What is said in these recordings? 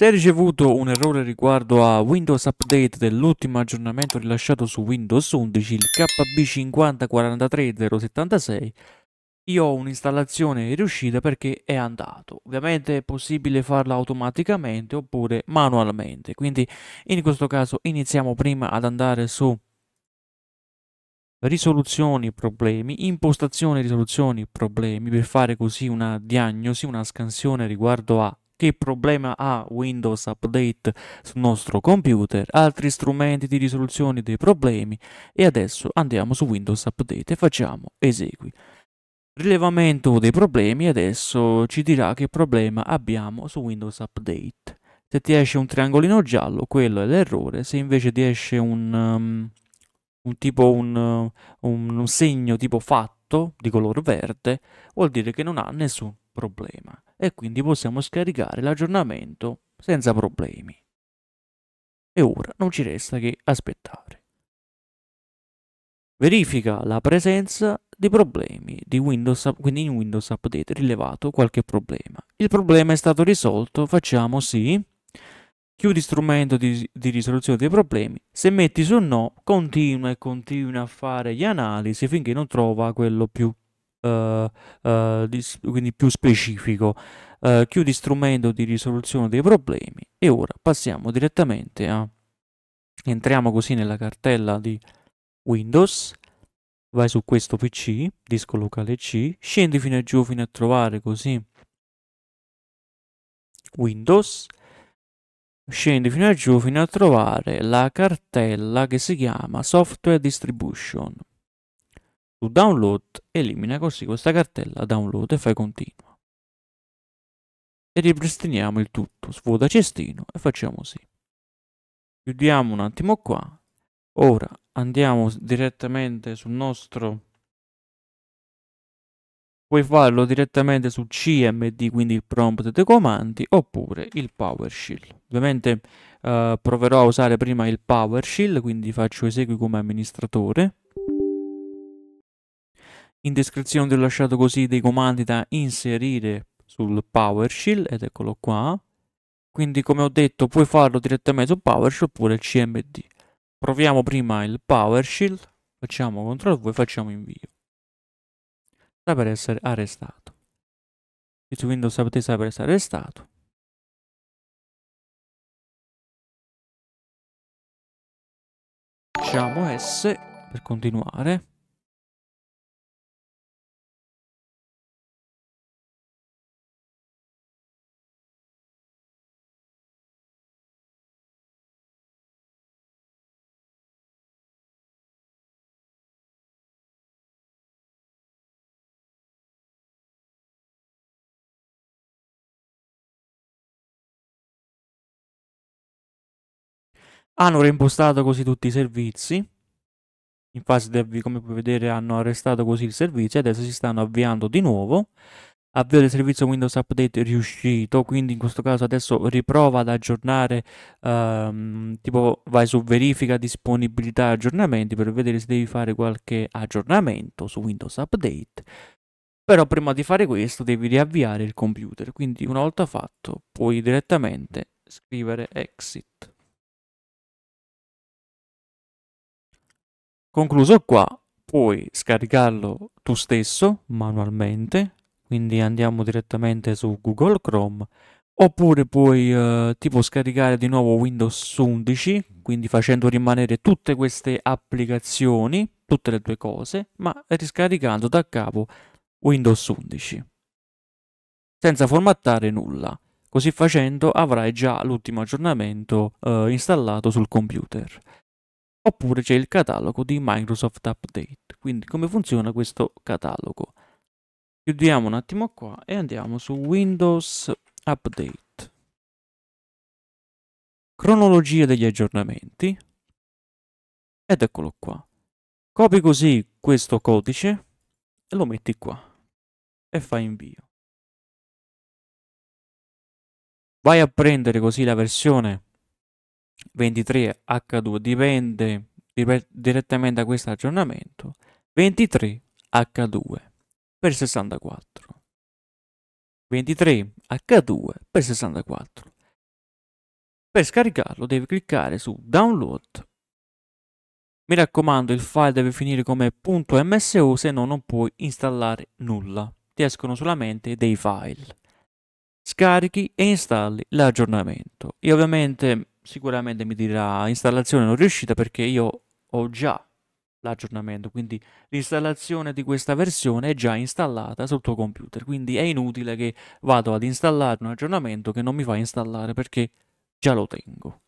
Se hai ricevuto un errore riguardo a Windows Update dell'ultimo aggiornamento rilasciato su Windows 11, il KB5043076, io ho un'installazione riuscita perché è andato. Ovviamente è possibile farla automaticamente oppure manualmente, quindi in questo caso iniziamo prima ad andare su risoluzioni problemi, impostazione risoluzioni problemi per fare così una diagnosi, una scansione riguardo a che problema ha Windows Update sul nostro computer, altri strumenti di risoluzione dei problemi e adesso andiamo su Windows Update e facciamo esegui. Rilevamento dei problemi adesso ci dirà che problema abbiamo su Windows Update. Se ti esce un triangolino giallo, quello è l'errore, se invece ti esce un, um, un tipo un, un, un segno tipo fatto, prodotto di color verde vuol dire che non ha nessun problema e quindi possiamo scaricare l'aggiornamento senza problemi. E ora non ci resta che aspettare. Verifica la presenza di problemi di Windows, quindi in Windows Update rilevato qualche problema. Il problema è stato risolto, facciamo sì chiudi strumento di, di, risoluzione dei problemi. Se metti su no, continua e continua a fare gli analisi finché non trova quello più, uh, eh, uh, eh, di, quindi più specifico. Uh, chiudi strumento di risoluzione dei problemi e ora passiamo direttamente a... Entriamo così nella cartella di Windows, vai su questo PC, disco locale C, scendi fino a giù fino a trovare così Windows, Scendi fino a giù fino a trovare la cartella che si chiama Software Distribution. Tu download, elimina così questa cartella download e fai continua. E ripristiniamo il tutto, svuota cestino e facciamo così. Chiudiamo un attimo qua. Ora andiamo direttamente sul nostro Puoi farlo direttamente su CMD, quindi il prompt dei comandi, oppure il PowerShell. Ovviamente eh, proverò a usare prima il PowerShell, quindi faccio esegui come amministratore. In descrizione ti ho lasciato così dei comandi da inserire sul PowerShell, ed eccolo qua. Quindi come ho detto puoi farlo direttamente su PowerShell oppure CMD. Proviamo prima il PowerShell, facciamo CTRL V e facciamo invio sta per essere arrestato. Il suo Windows Update sta per essere arrestato. Facciamo S per continuare. Hanno reimpostato così tutti i servizi. In fase di avvio, come puoi vedere, hanno arrestato così il servizio e adesso si stanno avviando di nuovo. Avvio del servizio Windows Update è riuscito, quindi in questo caso adesso riprova ad aggiornare, ehm, tipo vai su verifica disponibilità aggiornamenti per vedere se devi fare qualche aggiornamento su Windows Update però prima di fare questo devi riavviare il computer quindi una volta fatto puoi direttamente scrivere exit Concluso qua, puoi scaricarlo tu stesso manualmente, quindi andiamo direttamente su Google Chrome, oppure puoi eh, tipo scaricare di nuovo Windows 11, quindi facendo rimanere tutte queste applicazioni, tutte le tue cose, ma riscaricando da capo Windows 11 senza formattare nulla. Così facendo avrai già l'ultimo aggiornamento eh, installato sul computer oppure c'è il catalogo di Microsoft Update. Quindi come funziona questo catalogo? Chiudiamo un attimo qua e andiamo su Windows Update. Cronologia degli aggiornamenti. Ed eccolo qua. Copi così questo codice e lo metti qua e fai invio. Vai a prendere così la versione 23H2 dipende direttamente da questo aggiornamento, 23H2 per 64. 23H2 per 64. Per scaricarlo devi cliccare su Download. Mi raccomando, il file deve finire come .mso, se no non puoi installare nulla. Ti escono solamente dei file. Scarichi e installi l'aggiornamento. Io ovviamente sicuramente mi dirà installazione non riuscita perché io ho già l'aggiornamento, quindi l'installazione di questa versione è già installata sul tuo computer, quindi è inutile che vado ad installare un aggiornamento che non mi fa installare perché già lo tengo.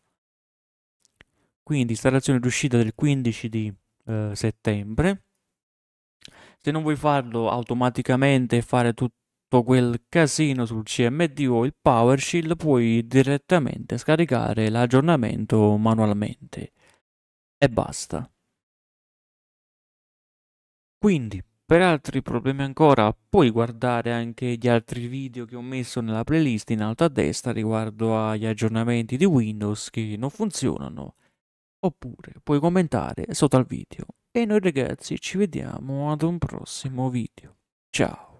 Quindi installazione riuscita del 15 di eh, settembre. Se non vuoi farlo automaticamente e fare tutto tutto quel casino sul CMD o il PowerShell puoi direttamente scaricare l'aggiornamento manualmente e basta. Quindi per altri problemi ancora puoi guardare anche gli altri video che ho messo nella playlist in alto a destra riguardo agli aggiornamenti di Windows che non funzionano. Oppure puoi commentare sotto al video. E noi ragazzi ci vediamo ad un prossimo video. Ciao!